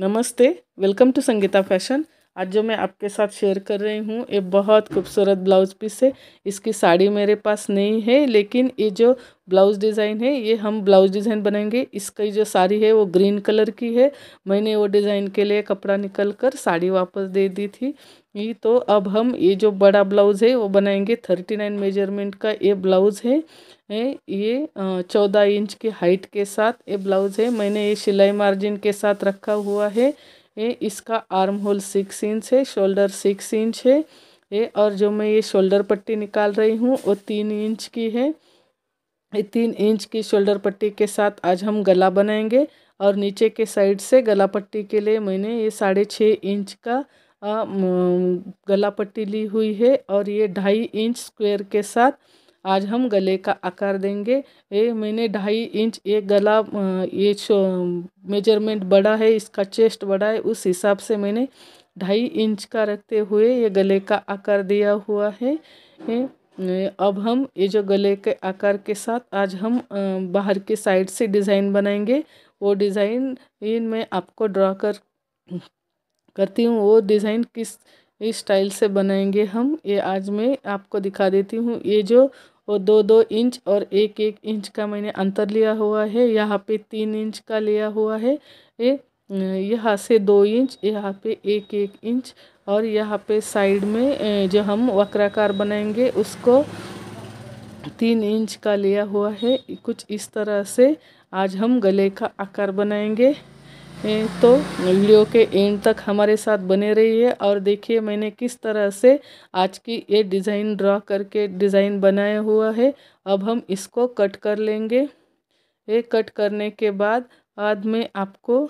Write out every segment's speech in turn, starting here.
नमस्ते welcome to Sangeeta fashion आज जो मैं आपके साथ शेयर कर रही हूँ ये बहुत खूबसूरत ब्लाउज़ पीस है इसकी साड़ी मेरे पास नहीं है लेकिन ये जो ब्लाउज़ डिज़ाइन है ये हम ब्लाउज़ डिज़ाइन बनाएंगे इसकी जो साड़ी है वो ग्रीन कलर की है मैंने वो डिज़ाइन के लिए कपड़ा निकल कर साड़ी वापस दे दी थी ये तो अब हम ये जो बड़ा ब्लाउज़ है वो बनाएंगे थर्टी नाइन मेजरमेंट का ये ब्लाउज़ है है ये चौदह इंच की हाइट के साथ ये ब्लाउज़ है मैंने ये सिलाई मार्जिन के साथ रखा हुआ है ये इसका आर्म होल सिक्स इंच है शोल्डर सिक्स इंच है ये और जो मैं ये शोल्डर पट्टी निकाल रही हूँ वो तीन इंच की है ये तीन इंच की शोल्डर पट्टी के साथ आज हम गला बनाएंगे और नीचे के साइड से गला पट्टी के लिए मैंने ये साढ़े छः इंच का गला पट्टी ली हुई है और ये ढाई इंच स्क्वायर के साथ आज हम गले का आकार देंगे ये मैंने ढाई इंच एक गला ये मेजरमेंट बड़ा है इसका चेस्ट बड़ा है उस हिसाब से मैंने ढाई इंच का रखते हुए ये गले का आकार दिया हुआ है अब हम ये जो गले के आकार के साथ आज हम बाहर के साइड से डिज़ाइन बनाएंगे वो डिज़ाइन इन मैं आपको ड्रॉ कर करती हूँ वो डिज़ाइन किस इस स्टाइल से बनाएंगे हम ये आज मैं आपको दिखा देती हूँ ये जो और दो दो इंच और एक एक इंच का मैंने अंतर लिया हुआ है यहाँ पे तीन इंच का लिया हुआ है ये यहाँ से दो इंच यहाँ पे एक एक इंच और यहाँ पे साइड में जो हम वक्राकार बनाएंगे उसको तीन इंच का लिया हुआ है कुछ इस तरह से आज हम गले का आकार बनाएंगे हैं तो वीडियो के एंड तक हमारे साथ बने रहिए और देखिए मैंने किस तरह से आज की ये डिज़ाइन ड्रॉ करके डिज़ाइन बनाया हुआ है अब हम इसको कट कर लेंगे ये कट करने के बाद बाद में आपको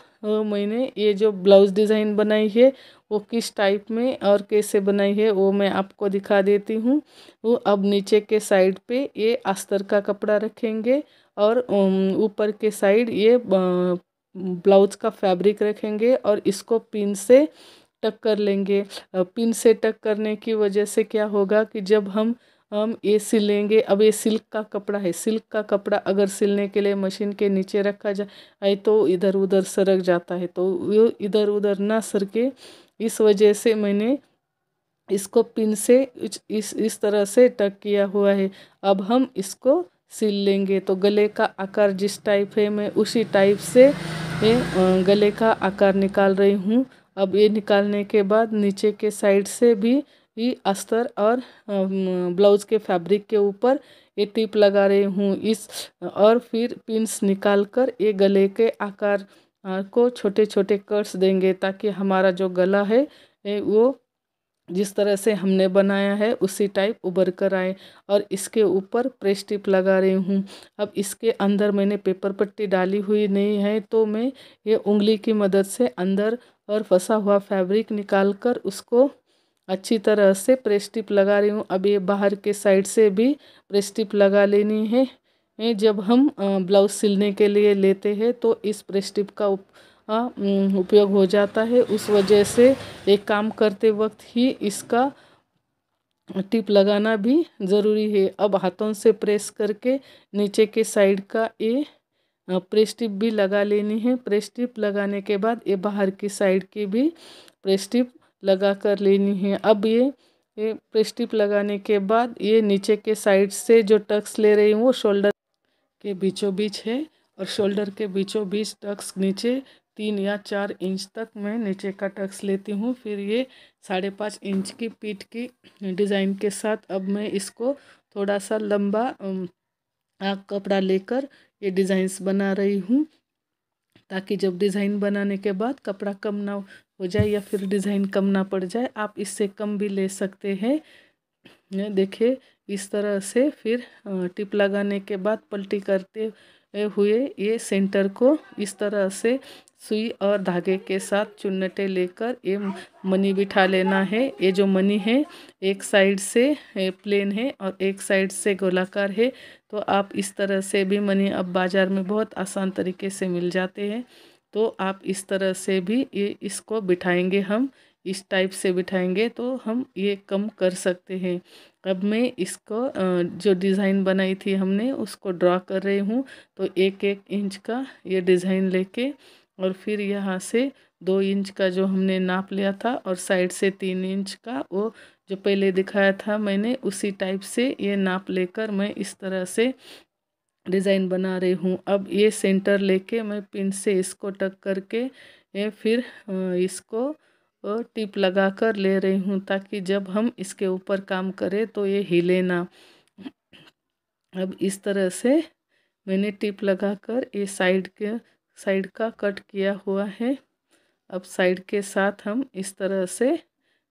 मैंने ये जो ब्लाउज़ डिज़ाइन बनाई है वो किस टाइप में और कैसे बनाई है वो मैं आपको दिखा देती हूँ वो अब नीचे के साइड पे ये अस्तर का कपड़ा रखेंगे और ऊपर के साइड ये ब्लाउज का फैब्रिक रखेंगे और इसको पिन से टक कर लेंगे पिन से टक करने की वजह से क्या होगा कि जब हम हम ये सिलेंगे अब ये सिल्क का कपड़ा है सिल्क का कपड़ा अगर सिलने के लिए मशीन के नीचे रखा जाए तो इधर उधर सरक जाता है तो वो इधर उधर ना सरके इस वजह से मैंने इसको पिन से इस इस तरह से टक किया हुआ है अब हम इसको सिल लेंगे तो गले का आकार जिस टाइप है मैं उसी टाइप से ये गले का आकार निकाल रही हूँ अब ये निकालने के बाद नीचे के साइड से भी ये अस्तर और ब्लाउज के फैब्रिक के ऊपर ये टिप लगा रही हूँ इस और फिर पिंस निकाल कर ये गले के आकार को छोटे छोटे कट्स देंगे ताकि हमारा जो गला है वो जिस तरह से हमने बनाया है उसी टाइप उभर कर आए और इसके ऊपर प्रेस टिप लगा रही हूँ अब इसके अंदर मैंने पेपर पट्टी डाली हुई नहीं है तो मैं ये उंगली की मदद से अंदर और फंसा हुआ फैब्रिक निकाल कर उसको अच्छी तरह से प्रेस टिप लगा रही हूँ अब ये बाहर के साइड से भी प्रेस टिप लगा लेनी है जब हम ब्लाउज सिलने के लिए लेते हैं तो इस प्रेस टिप का उप उपयोग हो जाता है उस वजह से एक काम करते वक्त ही इसका टिप लगाना भी ज़रूरी है अब हाथों से प्रेस करके नीचे के साइड का ये प्रेस टिप भी लगा लेनी है प्रेस टिप लगाने के बाद ये बाहर की साइड की भी प्रेस टिप लगा कर लेनी है अब ये ये प्रेस टिप लगाने के बाद ये नीचे के साइड से जो टक्स ले रही हूँ वो शोल्डर के बीचों बीच है और शोल्डर के बीचों बीच टक्स नीचे तीन या चार इंच तक मैं नीचे का टक्स लेती हूँ फिर ये साढ़े पाँच इंच की पीठ की डिज़ाइन के साथ अब मैं इसको थोड़ा सा लंबा कपड़ा लेकर ये डिज़ाइंस बना रही हूँ ताकि जब डिज़ाइन बनाने के बाद कपड़ा कम ना हो जाए या फिर डिज़ाइन कम ना पड़ जाए आप इससे कम भी ले सकते हैं देखिए इस तरह से फिर टिप लगाने के बाद पलटी करते हुए ये सेंटर को इस तरह से सुई और धागे के साथ चुन्नटे लेकर ये मनी बिठा लेना है ये जो मनी है एक साइड से प्लेन है और एक साइड से गोलाकार है तो आप इस तरह से भी मनी अब बाज़ार में बहुत आसान तरीके से मिल जाते हैं तो आप इस तरह से भी ये इसको बिठाएंगे हम इस टाइप से बिठाएंगे तो हम ये कम कर सकते हैं अब मैं इसको जो डिज़ाइन बनाई थी हमने उसको ड्रॉ कर रही हूँ तो एक एक इंच का ये डिज़ाइन लेके और फिर यहाँ से दो इंच का जो हमने नाप लिया था और साइड से तीन इंच का वो जो पहले दिखाया था मैंने उसी टाइप से ये नाप लेकर मैं इस तरह से डिज़ाइन बना रही हूँ अब ये सेंटर लेके मैं पिन से इसको टक करके ये फिर इसको टिप लगा कर ले रही हूँ ताकि जब हम इसके ऊपर काम करें तो ये हिले ना अब इस तरह से मैंने टिप लगा कर ये साइड के साइड का कट किया हुआ है अब साइड के साथ हम इस तरह से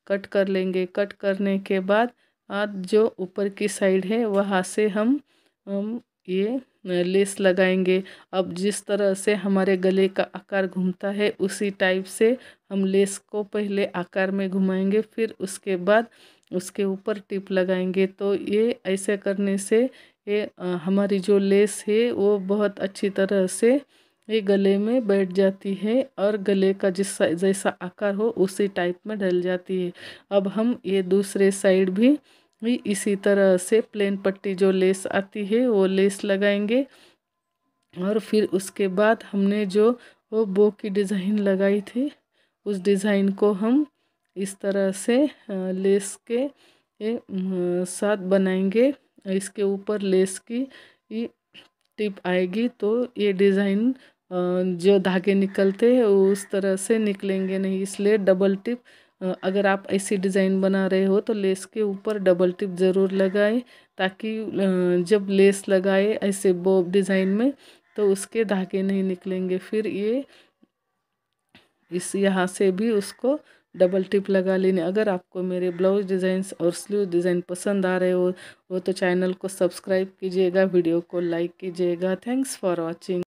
कट कर लेंगे कट करने के बाद आज जो ऊपर की साइड है वहाँ से हम, हम ये लेस लगाएंगे अब जिस तरह से हमारे गले का आकार घूमता है उसी टाइप से हम लेस को पहले आकार में घुमाएंगे फिर उसके बाद उसके ऊपर टिप लगाएंगे तो ये ऐसे करने से ये हमारी जो लेस है वो बहुत अच्छी तरह से ये गले में बैठ जाती है और गले का जिस जैसा आकार हो उसी टाइप में ढल जाती है अब हम ये दूसरे साइड भी इसी तरह से प्लेन पट्टी जो लेस आती है वो लेस लगाएंगे और फिर उसके बाद हमने जो वो बो की डिज़ाइन लगाई थी उस डिज़ाइन को हम इस तरह से लेस के साथ बनाएंगे इसके ऊपर लेस की टिप आएगी तो ये डिज़ाइन जो धागे निकलते हैं उस तरह से निकलेंगे नहीं इसलिए डबल टिप अगर आप ऐसी डिज़ाइन बना रहे हो तो लेस के ऊपर डबल टिप ज़रूर लगाएं ताकि जब लेस लगाए ऐसे बॉब डिज़ाइन में तो उसके धागे नहीं निकलेंगे फिर ये इस यहाँ से भी उसको डबल टिप लगा लेने अगर आपको मेरे ब्लाउज डिज़ाइंस और स्लीव डिज़ाइन पसंद आ रहे हो वो तो चैनल को सब्सक्राइब कीजिएगा वीडियो को लाइक कीजिएगा थैंक्स फॉर वॉचिंग